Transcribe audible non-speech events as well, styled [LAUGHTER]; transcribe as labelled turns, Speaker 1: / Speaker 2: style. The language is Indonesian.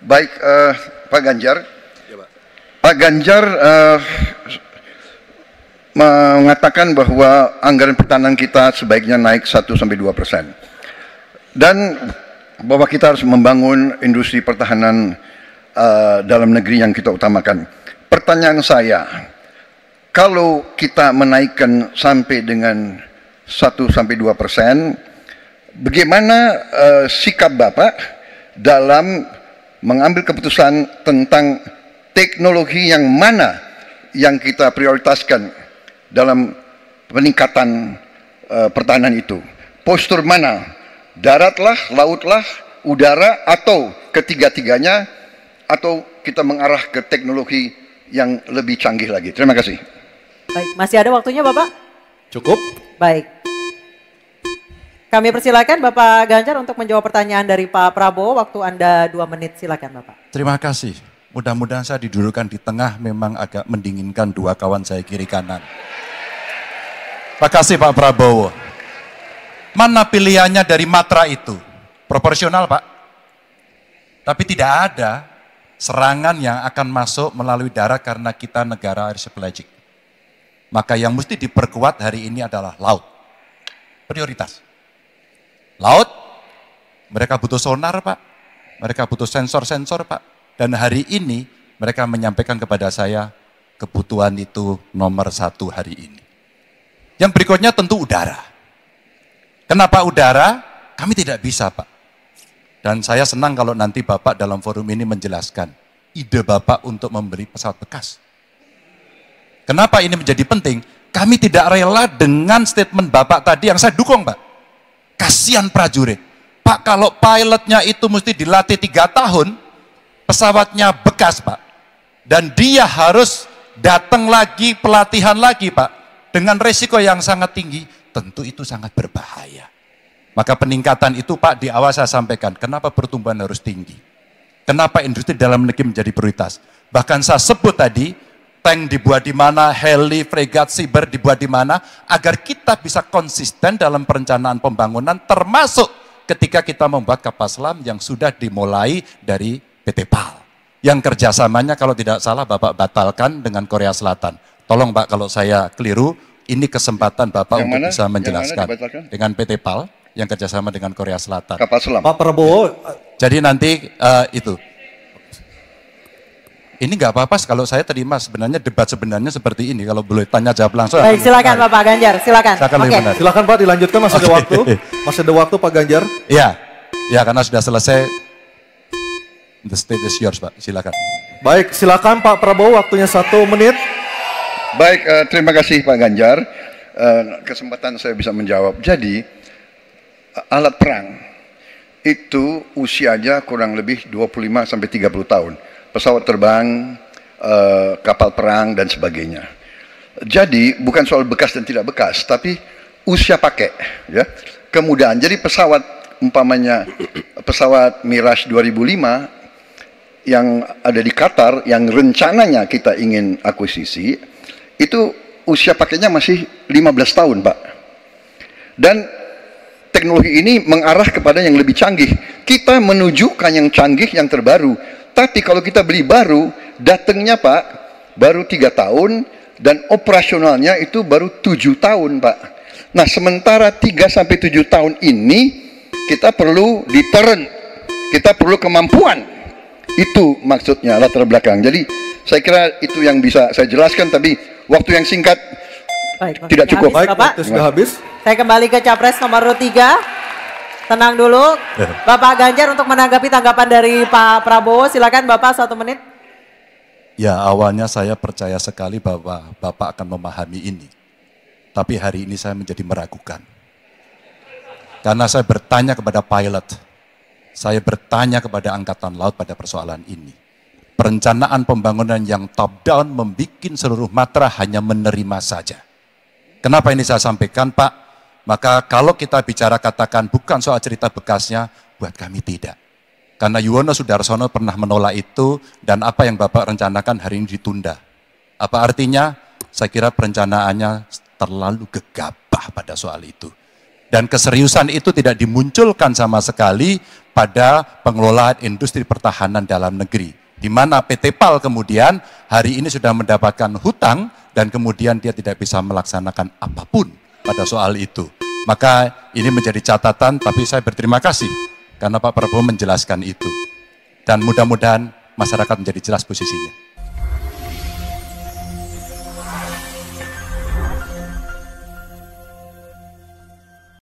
Speaker 1: Baik, uh, Pak Ganjar. Ya, Pak. Pak Ganjar uh, mengatakan bahwa anggaran pertahanan kita sebaiknya naik 1 sampai 2 persen. Dan bahwa kita harus membangun industri pertahanan uh, dalam negeri yang kita utamakan. Pertanyaan saya, kalau kita menaikkan sampai dengan 1 sampai 2 persen, bagaimana uh, sikap Bapak dalam mengambil keputusan tentang teknologi yang mana yang kita prioritaskan dalam peningkatan uh, pertahanan itu. Postur mana? Daratlah, lautlah, udara atau ketiga-tiganya atau kita mengarah ke teknologi yang lebih canggih lagi. Terima kasih.
Speaker 2: Baik, masih ada waktunya Bapak?
Speaker 1: Cukup. Baik.
Speaker 2: Kami persilakan Bapak Ganjar untuk menjawab pertanyaan dari Pak Prabowo. Waktu Anda dua menit, silakan Bapak.
Speaker 3: Terima kasih. Mudah-mudahan saya didudukkan di tengah memang agak mendinginkan dua kawan saya kiri kanan. Terima kasih Pak Prabowo. Mana pilihannya dari matra itu? Proporsional Pak. Tapi tidak ada serangan yang akan masuk melalui darah karena kita negara air archipelagic. Maka yang mesti diperkuat hari ini adalah laut. Prioritas laut. Mereka butuh sonar, Pak. Mereka butuh sensor-sensor, Pak. Dan hari ini mereka menyampaikan kepada saya kebutuhan itu nomor satu hari ini. Yang berikutnya tentu udara. Kenapa udara? Kami tidak bisa, Pak. Dan saya senang kalau nanti Bapak dalam forum ini menjelaskan ide Bapak untuk memberi pesawat bekas. Kenapa ini menjadi penting? Kami tidak rela dengan statement Bapak tadi yang saya dukung, Pak. Kasihan prajurit. Pak, kalau pilotnya itu mesti dilatih tiga tahun, pesawatnya bekas, Pak. Dan dia harus datang lagi, pelatihan lagi, Pak. Dengan resiko yang sangat tinggi, tentu itu sangat berbahaya. Maka peningkatan itu, Pak, di awal saya sampaikan, kenapa pertumbuhan harus tinggi? Kenapa industri dalam negeri menjadi prioritas? Bahkan saya sebut tadi, tank dibuat di mana, heli, fregat, siber dibuat di mana, agar kita bisa konsisten dalam perencanaan pembangunan, termasuk ketika kita membuat kapal selam yang sudah dimulai dari PT PAL. Yang kerjasamanya kalau tidak salah Bapak batalkan dengan Korea Selatan. Tolong Pak kalau saya keliru, ini kesempatan Bapak yang untuk mana, bisa menjelaskan dengan PT PAL yang kerjasama dengan Korea Selatan. Kapal selam. Pak Prabowo. Jadi nanti uh, itu. Ini nggak apa-apa kalau saya terima sebenarnya debat sebenarnya seperti ini. Kalau boleh tanya jawab langsung. Baik, silakan Pak
Speaker 2: Bapak Ganjar, silakan. Silakan, okay.
Speaker 3: silakan Pak dilanjutkan masih okay.
Speaker 1: ada waktu. Masih ada waktu Pak Ganjar.
Speaker 3: Iya, ya karena sudah selesai. The stage is yours Pak, silakan.
Speaker 1: Baik, silakan Pak Prabowo waktunya satu menit. Baik, uh, terima kasih Pak Ganjar. Uh, kesempatan saya bisa menjawab. Jadi, uh, alat perang itu usianya kurang lebih 25 sampai 30 tahun pesawat terbang, eh, kapal perang dan sebagainya. Jadi bukan soal bekas dan tidak bekas, tapi usia pakai, ya. Kemudahan. Jadi pesawat umpamanya pesawat Mirage 2005 yang ada di Qatar yang rencananya kita ingin akuisisi itu usia pakainya masih 15 tahun, Pak. Dan teknologi ini mengarah kepada yang lebih canggih. Kita menunjukkan yang canggih, yang terbaru tapi kalau kita beli baru, datangnya Pak, baru tiga tahun, dan operasionalnya itu baru tujuh tahun Pak. Nah sementara tiga sampai tujuh tahun ini kita perlu diteren kita perlu kemampuan. Itu maksudnya latar belakang. Jadi saya kira itu yang bisa saya jelaskan tapi waktu yang singkat
Speaker 2: Baik, tidak cukup. Habis, Baik, Bapak. sudah habis. Saya kembali ke Capres nomor tiga. Tenang dulu, [LAUGHS] Bapak Ganjar untuk menanggapi tanggapan dari Pak Prabowo, silakan Bapak satu menit.
Speaker 3: Ya awalnya saya percaya sekali bahwa Bapak akan memahami ini. Tapi hari ini saya menjadi meragukan. Karena saya bertanya kepada pilot, saya bertanya kepada Angkatan Laut pada persoalan ini. Perencanaan pembangunan yang top-down membuat seluruh matra hanya menerima saja. Kenapa ini saya sampaikan Pak? Maka kalau kita bicara katakan bukan soal cerita bekasnya, buat kami tidak. Karena Yuwono Sudarsono pernah menolak itu dan apa yang Bapak rencanakan hari ini ditunda. Apa artinya? Saya kira perencanaannya terlalu gegabah pada soal itu. Dan keseriusan itu tidak dimunculkan sama sekali pada pengelolaan industri pertahanan dalam negeri. Di mana PT PAL kemudian hari ini sudah mendapatkan hutang dan kemudian dia tidak bisa melaksanakan apapun pada soal itu. Maka ini menjadi catatan, tapi saya berterima kasih karena Pak Prabowo menjelaskan itu. Dan mudah-mudahan masyarakat menjadi jelas posisinya.